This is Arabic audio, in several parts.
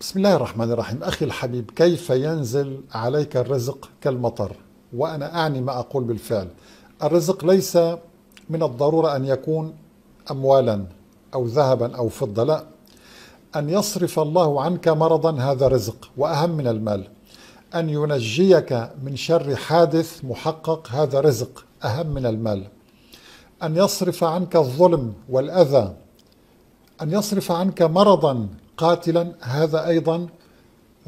بسم الله الرحمن الرحيم أخي الحبيب كيف ينزل عليك الرزق كالمطر وأنا أعني ما أقول بالفعل الرزق ليس من الضرورة أن يكون أموالا أو ذهبا أو فضة لا أن يصرف الله عنك مرضا هذا رزق وأهم من المال أن ينجيك من شر حادث محقق هذا رزق أهم من المال أن يصرف عنك الظلم والأذى أن يصرف عنك مرضا قاتلا هذا أيضا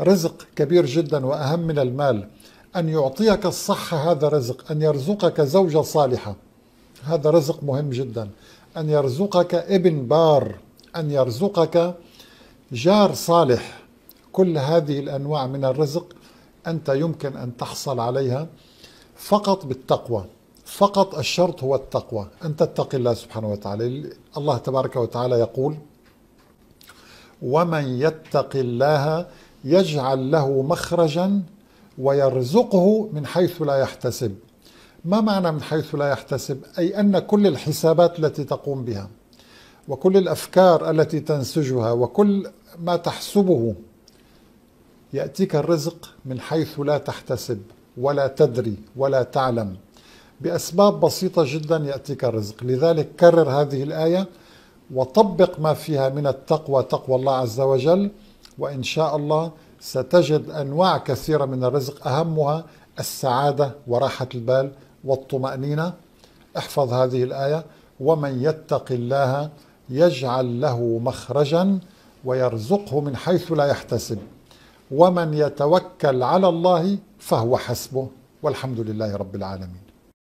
رزق كبير جدا وأهم من المال أن يعطيك الصحة هذا رزق أن يرزقك زوجة صالحة هذا رزق مهم جدا أن يرزقك ابن بار أن يرزقك جار صالح كل هذه الأنواع من الرزق أنت يمكن أن تحصل عليها فقط بالتقوى فقط الشرط هو التقوى أن تتقي الله سبحانه وتعالى الله تبارك وتعالى يقول ومن يتق الله يجعل له مخرجا ويرزقه من حيث لا يحتسب ما معنى من حيث لا يحتسب اي ان كل الحسابات التي تقوم بها وكل الافكار التي تنسجها وكل ما تحسبه ياتيك الرزق من حيث لا تحتسب ولا تدري ولا تعلم باسباب بسيطه جدا ياتيك الرزق لذلك كرر هذه الايه وطبق ما فيها من التقوى تقوى الله عز وجل وإن شاء الله ستجد أنواع كثيرة من الرزق أهمها السعادة وراحة البال والطمأنينة احفظ هذه الآية ومن يتق الله يجعل له مخرجا ويرزقه من حيث لا يحتسب ومن يتوكل على الله فهو حسبه والحمد لله رب العالمين